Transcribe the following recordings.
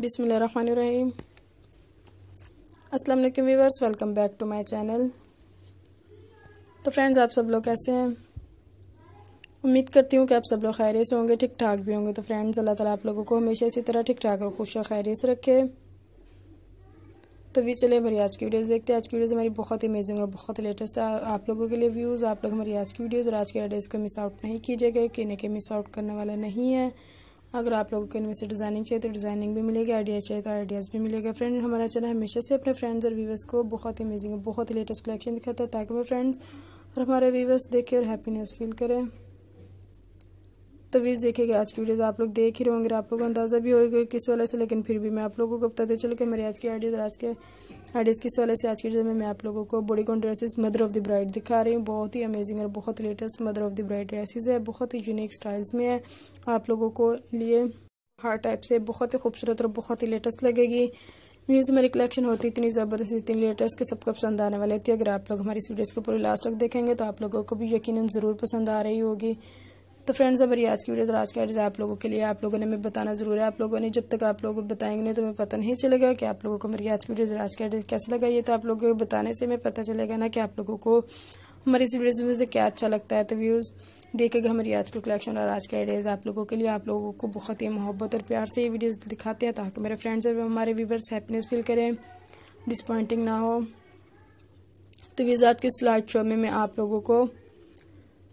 बिसमीम असलम viewers welcome back to my channel तो फ्रेंड्स आप सब लोग कैसे हैं उम्मीद करती हूँ कि आप सब लोग खैरियत से होंगे ठीक ठाक भी होंगे तो फ्रेंड्स अल्लाह ताला आप लोगों को हमेशा इसी तरह ठीक ठाक और खुश खैरियत से रखे तो भी चले मेरी आज की वीडियोस देखते हैं आज की वीडियोस हमारी बहुत अमेजिंग और बहुत लेटेस्ट आप लोगों के लिए व्यूज़ आप लोग हमारी आज की वीडियोज़ और आज के एड्रेस को मिस आउट नहीं कीजिएगा कि इन्हें के मिस आउट करने वाला नहीं है अगर आप लोगों को इनमें से डिज़ाइनिंग चाहिए तो डिज़ाइनिंग भी मिलेगी आइडिया चाहिए तो आइडियाज़ भी मिलेगा फ्रेंड हमारा चैनल हमेशा से अपने फ्रेंड्स और व्यूवर्स को बहुत ही अमेजिंग बहुत ही लेटेस्ट कलेक्शन दिखाता है ताकि मेरे फ्रेंड्स और हमारे व्यूवर्स देखें और हैप्पीनेस फील करें तो वीज़ आज की वीडियोज़ आप लोग देख ही रहे होंगे आप लोगों को अंदाज़ा भी होगा किस वाले से लेकिन फिर भी मैं आप लोगों को बताते चलो कि मेरे आज के आइडियाज़ आज के आइडियाज़ किस वाले से आज की वीडियो में मैं आप लोगों को bodycon dresses mother of the bride दिखा रही हूँ बहुत ही अमेजिंग और बहुत latest mother of the bride dresses है बहुत ही यूनिक स्टाइल्स में है आप लोगों को लिए हर टाइप से बहुत ही खूबसूरत और बहुत ही लेटेस्ट लगेगी वीडियोज़ मेरी कलेक्शन होती इतनी ज़बरदस्त इतनी लेटेस्ट के सबको पसंद आने वाले थे अगर आप लोग हमारी इस वीडियोज़ को पूरी लास्ट तक देखेंगे तो आप लोगों को भी यकीन ज़रूर पसंद आ रही होगी तो फ्रेंड्स हमारी आज की वीडियो आज का वीडियो आप लोगों के लिए आप लोगों ने हमें बताना जरूर है आप लोगों ने जब तक आप लोग बताएंगे नहीं तो हमें पता नहीं चलेगा कि आप लोगों को मेरी आज की वीडियो आज का वीडियो कैसे लगा ये तो आप लोगों को बताने से हमें पता चलेगा ना कि आप लोगों को हमारी इस वीडियो से क्या अच्छा लगता है तो व्यूज़ देखेगा हमारी आज का कलेक्शन और आज का आइडियाज़ आप लोगों के लिए आप लोगों को बहुत ही मोहब्बत और प्यार से ये वीडियोज दिखाते हैं ताकि मेरे फ्रेंड्स और हमारे व्यूवर्स हैप्पीनेस फील करें डिसपॉइंटिंग ना हो तो वीज़ आज के स्लाइड शो में मैं आप लोगों को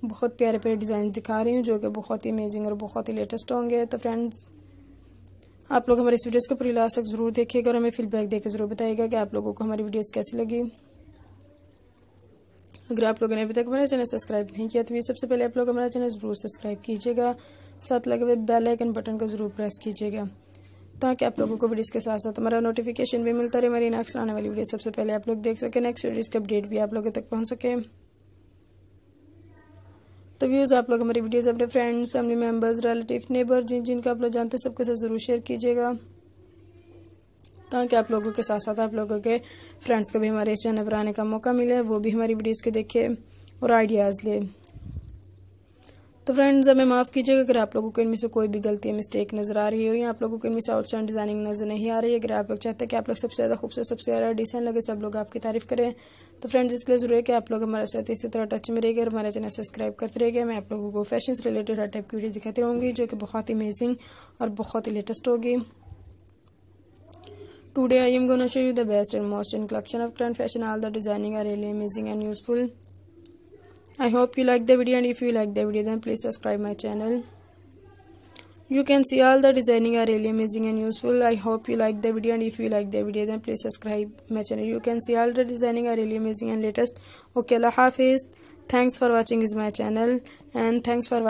बहुत प्यारे प्यारे डिज़ाइन दिखा रही हूँ जो कि बहुत ही अमेजिंग और बहुत ही लेटेस्ट होंगे तो फ्रेंड्स आप लोग हमारे इस वीडियोज़ को पूरी लास्ट तक ज़रूर देखिएगा और हमें फीडबैक देकर ज़रूर बताइएगा कि आप लोगों को हमारी वीडियोज़ कैसी लगी अगर आप लोगों ने अभी तक हमारा चैनल सब्सक्राइब नहीं किया तो ये सबसे पहले आप लोग हमारा चैनल ज़रूर सब्सक्राइब कीजिएगा साथ लगे हुए बेल आइकन बटन को ज़रूर प्रेस कीजिएगा ताकि आप लोगों को वीडियोस के साथ साथ हमारा नोटिफिकेशन भी मिलता रहे हमारी नेक्स्ट आने वाली वीडियो सबसे पहले आप लोग देख सकें नेक्स्ट वीडियोज की अपडेट भी आप लोगों तक पहुंच सके तो व्यूज़ आप लोग हमारी वीडियोज़ अपने friends family members relative neighbour जिन जिनका आप लोग जानते हैं सबके साथ ज़रूर शेयर कीजिएगा ताकि आप लोगों के साथ साथ आप लोगों के फ्रेंड्स को भी हमारे इस चैनल पर आने का मौका मिले वो भी हमारी वीडियोज़ के देखे और आइडियाज़ लें तो फ्रेंड्स हमें माफ़ कीजिएगा अगर आप लोगों को इनमें से कोई भी गलती या मिस्टेक नजर आ रही हो या आप लोगों को इनमें से आउटसाइड डिजाइनिंग नजर नहीं आ रही है अगर आप लोग चाहते हैं कि आप लोग सबसे ज़्यादा खूबसूरत सबसे ज़्यादा डिजाइन लगे सब लोग आपकी तारीफ करें तो फ्रेंड्स इसके लिए जरूर है कि आप लोग हमारे साथ इसी तरह टच में और हमारा चैनल सब्सक्राइब करते रहेंगे मैं आप लोगों को फैशन से रिलेटेड हर टाइप की वीडियो दिखाती रहूँगी जो कि बहुत ही अमेजिंग और बहुत ही लेटेस्ट होगी today I am gonna show you the best and most in collection of of fashion all the designing are really amazing and useful i hope you like the video and if you like the video then please subscribe my channel you can see all the designing are really amazing and useful i hope you like the video and if you like the video then please subscribe my channel you can see all the designing are really amazing and latest okay Allah hafiz thanks for watching is my channel and thanks for